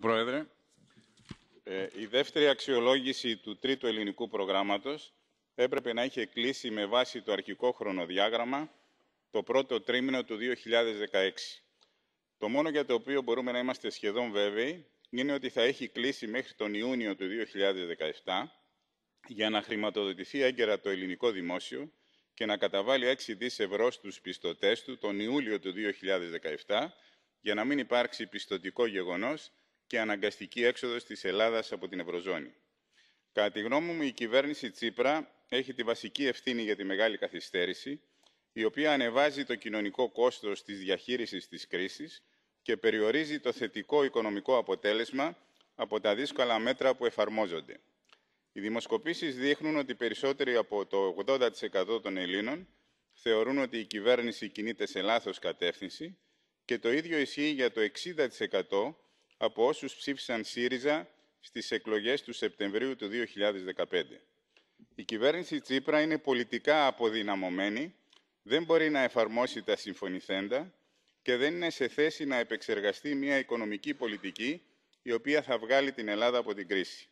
Πρόεδρε, ε, η δεύτερη αξιολόγηση του τρίτου ελληνικού προγράμματος έπρεπε να είχε κλείσει με βάση το αρχικό χρονοδιάγραμμα το πρώτο τρίμηνο του 2016. Το μόνο για το οποίο μπορούμε να είμαστε σχεδόν βέβαιοι είναι ότι θα έχει κλείσει μέχρι τον Ιούνιο του 2017 για να χρηματοδοτηθεί έγκαιρα το ελληνικό δημόσιο και να καταβάλει 6 δις ευρώ στους πιστωτές του τον Ιούλιο του 2017 για να μην υπάρξει πιστωτικό γεγονός και αναγκαστική έξοδος της Ελλάδας από την Ευρωζώνη. Κατά τη γνώμη μου, η κυβέρνηση Τσίπρα έχει τη βασική ευθύνη για τη μεγάλη καθυστέρηση, η οποία ανεβάζει το κοινωνικό κόστος της διαχείρισης της κρίσης και περιορίζει το θετικό οικονομικό αποτέλεσμα από τα δύσκολα μέτρα που εφαρμόζονται. Οι δημοσκοπήσεις δείχνουν ότι περισσότεροι από το 80% των Ελλήνων θεωρούν ότι η κυβέρνηση κινείται σε λάθος κατεύθυνση και το ίδιο ισχύει για το 60% από όσους ψήφισαν ΣΥΡΙΖΑ στις εκλογές του Σεπτεμβρίου του 2015. Η κυβέρνηση Τσίπρα είναι πολιτικά αποδυναμωμένη, δεν μπορεί να εφαρμόσει τα συμφωνηθέντα και δεν είναι σε θέση να επεξεργαστεί μια οικονομική πολιτική η οποία θα βγάλει την Ελλάδα από την κρίση.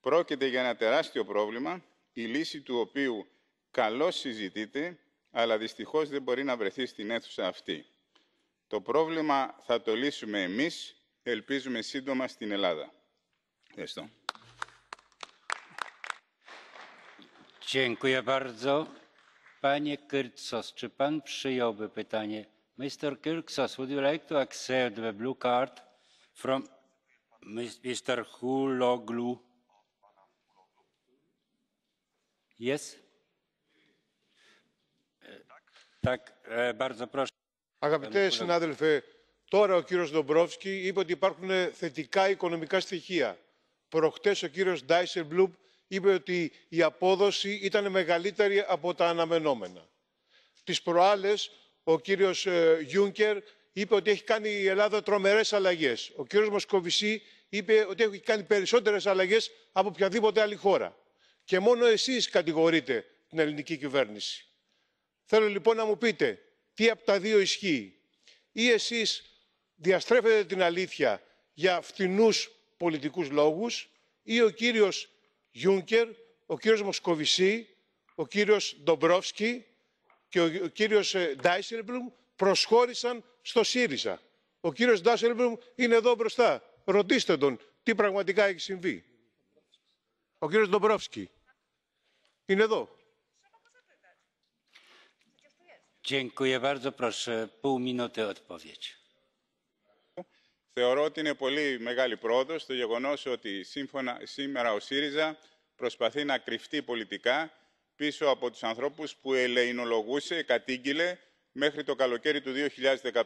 Πρόκειται για ένα τεράστιο πρόβλημα, η λύση του οποίου καλώς συζητείται, αλλά δυστυχώς δεν μπορεί να βρεθεί στην αίθουσα αυτή. Το πρόβλημα θα το λύσουμε εμείς ελπίζουμε σύντομα στην Ελλάδα. Ευχαριστώ. Dziękuję bardzo. Panie Kyrtsos, czy pan przyjąłby pytanie? Mr. Kyrtsos, would you like to accept the blue card from Mr. Huloglu? Yes? Tak, tak e, bardzo proszę. Αγαπητέ συνάδελφε, Τώρα ο κύριος Ντομπρόφσκι είπε ότι υπάρχουν θετικά οικονομικά στοιχεία. Προχτές ο κύριος Μπλουμπ είπε ότι η απόδοση ήταν μεγαλύτερη από τα αναμενόμενα. Τις προάλλες ο κύριος ε, Γιούνκερ είπε ότι έχει κάνει η Ελλάδα τρομερές αλλαγές. Ο κύριος Μοσκοβισή είπε ότι έχει κάνει περισσότερες αλλαγές από οποιαδήποτε άλλη χώρα. Και μόνο εσείς κατηγορείτε την ελληνική κυβέρνηση. Θέλω λοιπόν να μου πείτε τι από τα δύο ισχύει. Ή εσείς Διαστρέφεται την αλήθεια για φθηνούς πολιτικούς λόγους ή ο κύριος Γιούνκερ, ο κύριος Μοσκοβισή, ο κύριος Ντομπρόφσκι και ο κύριος ε, Ντάισερμπλουμ προσχώρησαν στο σύριζα. ο κύριος Ντάισερμπλουμ είναι εδώ μπροστά ρωτήστε τον τι πραγματικά έχει συμβεί. ο κύριος Ντομπρόφσκι είναι εδώ. Dziękuję bardzo. Proszę pół minuty odpowiedzi. Θεωρώ ότι είναι πολύ μεγάλη πρόοδος το γεγονός ότι σύμφωνα, σήμερα ο ΣΥΡΙΖΑ προσπαθεί να κρυφτεί πολιτικά πίσω από τους ανθρώπους που ελεηνολογούσε, κατήγγειλε μέχρι το καλοκαίρι του 2015.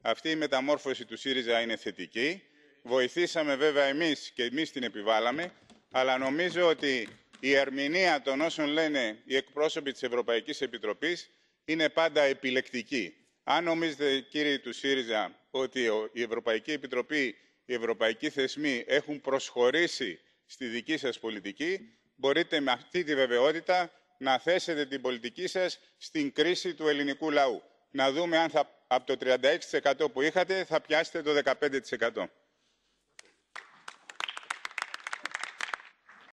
Αυτή η μεταμόρφωση του ΣΥΡΙΖΑ είναι θετική. Βοηθήσαμε βέβαια εμείς και εμείς την επιβάλαμε, αλλά νομίζω ότι η ερμηνεία των όσων λένε οι εκπρόσωποι της Ευρωπαϊκής Επιτροπής είναι πάντα επιλεκτική αν νομίζετε κύριοι του σύριζα ότι η ευρωπαϊκή επιτροπή οι ευρωπαϊκοί θεσμοί έχουν προσχωρήσει στη δική σας πολιτική μπορείτε με αυτή τη βεβαιότητα να θέσετε την πολιτική σας στην κρίση του ελληνικού λαού. να δούμε αν θα, από το 36% που είχατε θα πιάσετε το 15%.